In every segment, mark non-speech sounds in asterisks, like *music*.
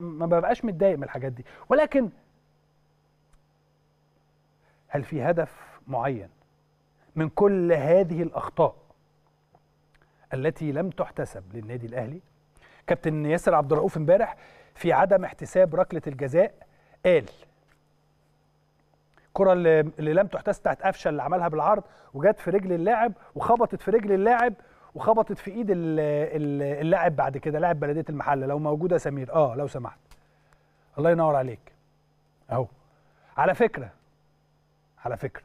ما ببقاش متضايق من الحاجات دي ولكن هل في هدف معين من كل هذه الاخطاء التي لم تحتسب للنادي الاهلي كابتن ياسر عبد الرؤوف امبارح في عدم احتساب ركله الجزاء قال الكره اللي لم تحتسب بتاعت قفشه اللي عملها بالعرض وجت في رجل اللاعب وخبطت في رجل اللاعب وخبطت في ايد اللاعب بعد كده لاعب بلديه المحله لو موجوده سمير اه لو سمحت الله ينور عليك اهو على فكره على فكره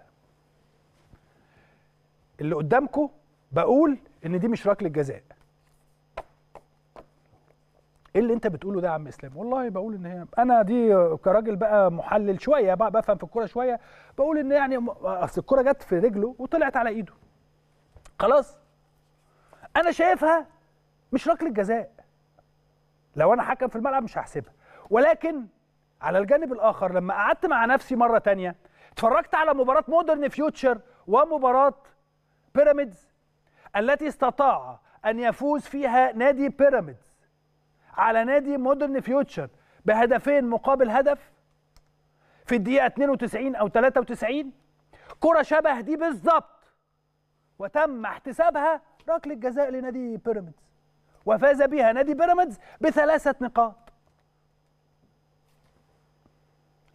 اللي قدامكم بقول ان دي مش ركله جزاء ايه اللي انت بتقوله ده يا عم اسلام والله بقول ان هي انا دي كراجل بقى محلل شويه بقى بفهم في الكوره شويه بقول ان يعني اصل الكوره جت في رجله وطلعت على ايده خلاص انا شايفها مش ركله جزاء لو انا حكم في الملعب مش هحسبها ولكن على الجانب الاخر لما قعدت مع نفسي مره تانية اتفرجت على مباراه مودرن فيوتشر ومباراه بيراميدز التي استطاع ان يفوز فيها نادي بيراميدز على نادي مودرن فيوتشر بهدفين مقابل هدف في الدقيقه 92 او 93 كره شبه دي بالظبط وتم احتسابها ركله جزاء لنادي بيراميدز وفاز بها نادي بيراميدز بثلاثه نقاط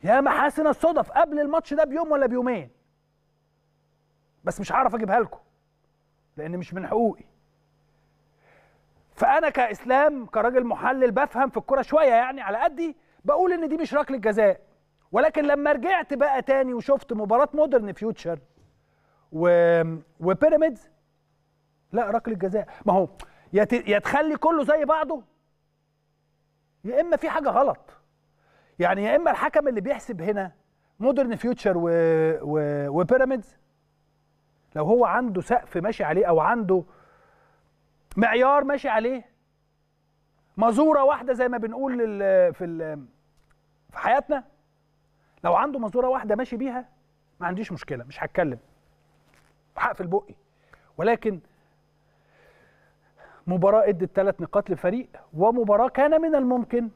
يا محاسن الصدف قبل الماتش ده بيوم ولا بيومين بس مش هعرف اجيبها لكم لان مش من حقوقي فانا كاسلام كراجل محلل بفهم في الكوره شويه يعني على قدي بقول ان دي مش ركله جزاء ولكن لما رجعت بقى تاني وشفت مباراه مودرن فيوتشر و... وبيراميدز لا ركله جزاء ما هو يا يا تخلي كله زي بعضه يا اما في حاجه غلط يعني يا اما الحكم اللي بيحسب هنا مودرن فيوتشر و... و... وبيراميدز لو هو عنده سقف ماشي عليه او عنده معيار ماشي عليه مزوره واحده زي ما بنقول لل... في ال... في حياتنا لو عنده مزوره واحده ماشي بيها ما عنديش مشكله مش هتكلم هقفل بقي ولكن مباراه ادت ثلاث نقاط لفريق ومباراه كان من الممكن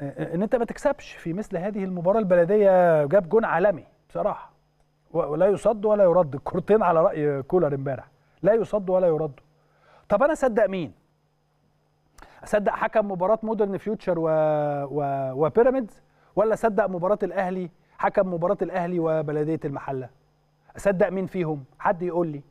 آه، آه، ان انت ما تكسبش في مثل هذه المباراه البلديه جاب جون عالمي بصراحه ولا يصد ولا يرد الكورتين *laughs* على راي كولر امبارح لا يصد ولا يرد طب انا اصدق مين اصدق حكم مباراه مودرن فيوتشر و... و... وبيراميدز ولا اصدق مباراه الاهلي حكم مباراه الاهلي وبلديه المحله اصدق مين فيهم حد يقول لي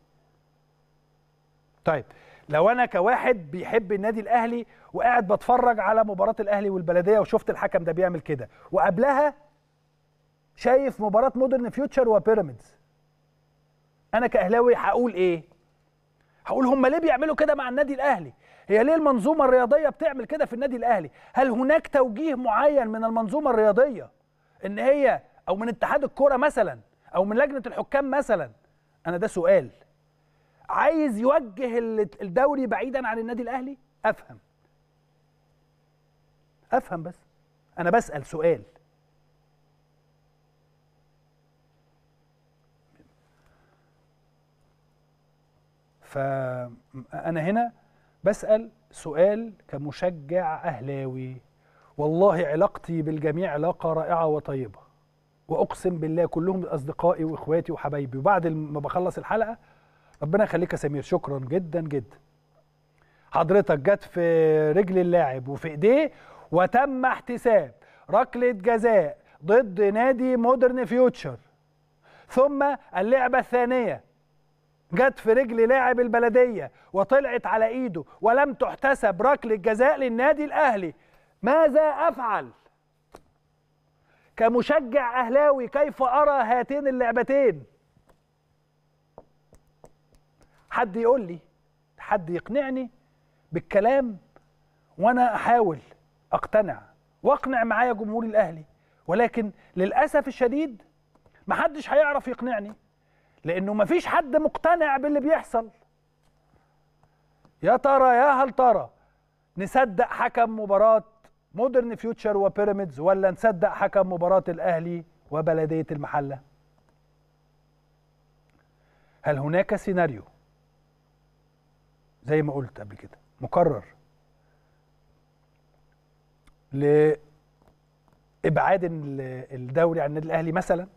طيب لو انا كواحد بيحب النادي الاهلي وقاعد بتفرج على مباراه الاهلي والبلديه وشفت الحكم ده بيعمل كده وقبلها شايف مباراه مودرن فيوتشر وبيراميدز انا كاهلاوي هقول ايه هقول هم ليه بيعملوا كده مع النادي الاهلي هي ليه المنظومه الرياضيه بتعمل كده في النادي الاهلي هل هناك توجيه معين من المنظومه الرياضيه ان هي او من اتحاد الكوره مثلا او من لجنه الحكام مثلا انا ده سؤال عايز يوجه الدوري بعيدا عن النادي الاهلي افهم افهم بس انا بسال سؤال فانا هنا بسال سؤال كمشجع اهلاوي والله علاقتي بالجميع علاقه رائعه وطيبه واقسم بالله كلهم اصدقائي واخواتي وحبايبي وبعد ما بخلص الحلقه ربنا يخليك يا سمير شكرا جدا جدا حضرتك جت في رجل اللاعب وفي ايديه وتم احتساب ركله جزاء ضد نادي مودرن فيوتشر ثم اللعبه الثانيه جت في رجل لاعب البلديه وطلعت على ايده ولم تحتسب ركله جزاء للنادي الاهلي ماذا افعل كمشجع اهلاوي كيف ارى هاتين اللعبتين حد يقول لي حد يقنعني بالكلام وانا احاول اقتنع واقنع معايا جمهور الاهلي ولكن للاسف الشديد محدش هيعرف يقنعني لانه مفيش حد مقتنع باللي بيحصل يا ترى يا هل ترى نصدق حكم مباراه مودرن فيوتشر وبيراميدز ولا نصدق حكم مباراه الاهلي وبلديه المحله هل هناك سيناريو زي ما قلت قبل كده مكرر لابعاد الدوري عن النادي الاهلي مثلا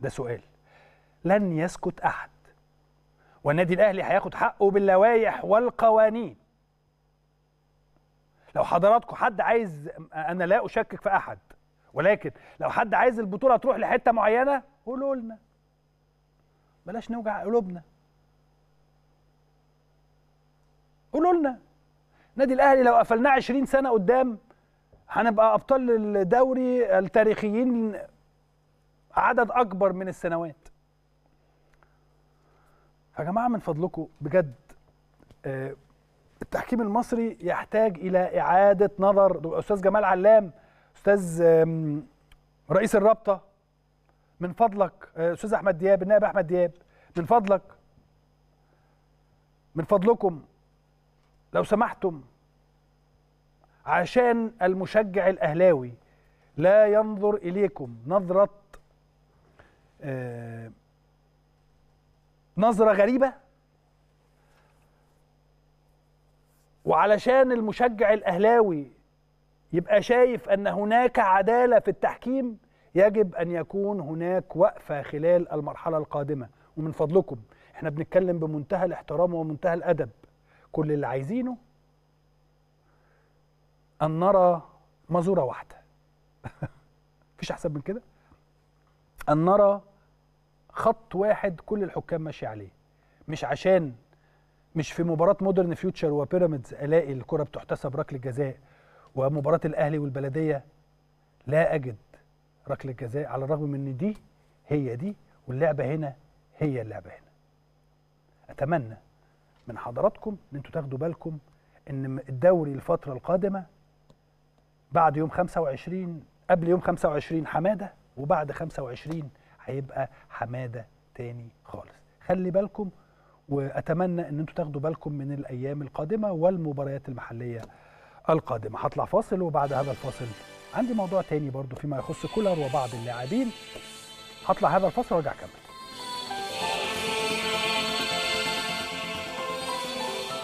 ده سؤال لن يسكت احد والنادي الاهلي هياخد حقه باللوائح والقوانين لو حضراتكم حد عايز انا لا اشكك في احد ولكن لو حد عايز البطوله تروح لحته معينه قولوا لنا بلاش نوجع قلوبنا قولوا لنا النادي الاهلي لو قفلناه 20 سنه قدام هنبقى ابطال الدوري التاريخيين عدد اكبر من السنوات يا جماعه من فضلكم بجد آه، التحكيم المصري يحتاج الى اعاده نظر استاذ جمال علام استاذ رئيس الرابطه من فضلك آه، استاذ احمد دياب النائب احمد دياب من فضلك من فضلكم لو سمحتم عشان المشجع الاهلاوي لا ينظر اليكم نظره آه، نظره غريبه وعلشان المشجع الاهلاوي يبقى شايف ان هناك عداله في التحكيم يجب ان يكون هناك وقفه خلال المرحله القادمه ومن فضلكم احنا بنتكلم بمنتهى الاحترام ومنتهى الادب كل اللي عايزينه أن نرى مزورة واحدة *laughs* مفيش أحسن من كده أن نرى خط واحد كل الحكام ماشي عليه مش عشان مش في مباراة مودرن فيوتشر وبيراميدز ألاقي الكرة بتحتسب ركلة جزاء ومباراة الأهلي والبلدية لا أجد ركلة جزاء على الرغم من إن دي هي دي واللعبة هنا هي اللعبة هنا أتمنى من حضراتكم ان انتوا تاخدوا بالكم ان الدوري الفتره القادمه بعد يوم 25 قبل يوم 25 حماده وبعد 25 هيبقى حماده تاني خالص خلي بالكم واتمنى ان انتوا تاخدوا بالكم من الايام القادمه والمباريات المحليه القادمه هطلع فاصل وبعد هذا الفاصل عندي موضوع تاني برضو فيما يخص كولر وبعض اللاعبين هطلع هذا الفاصل وارجع اكمل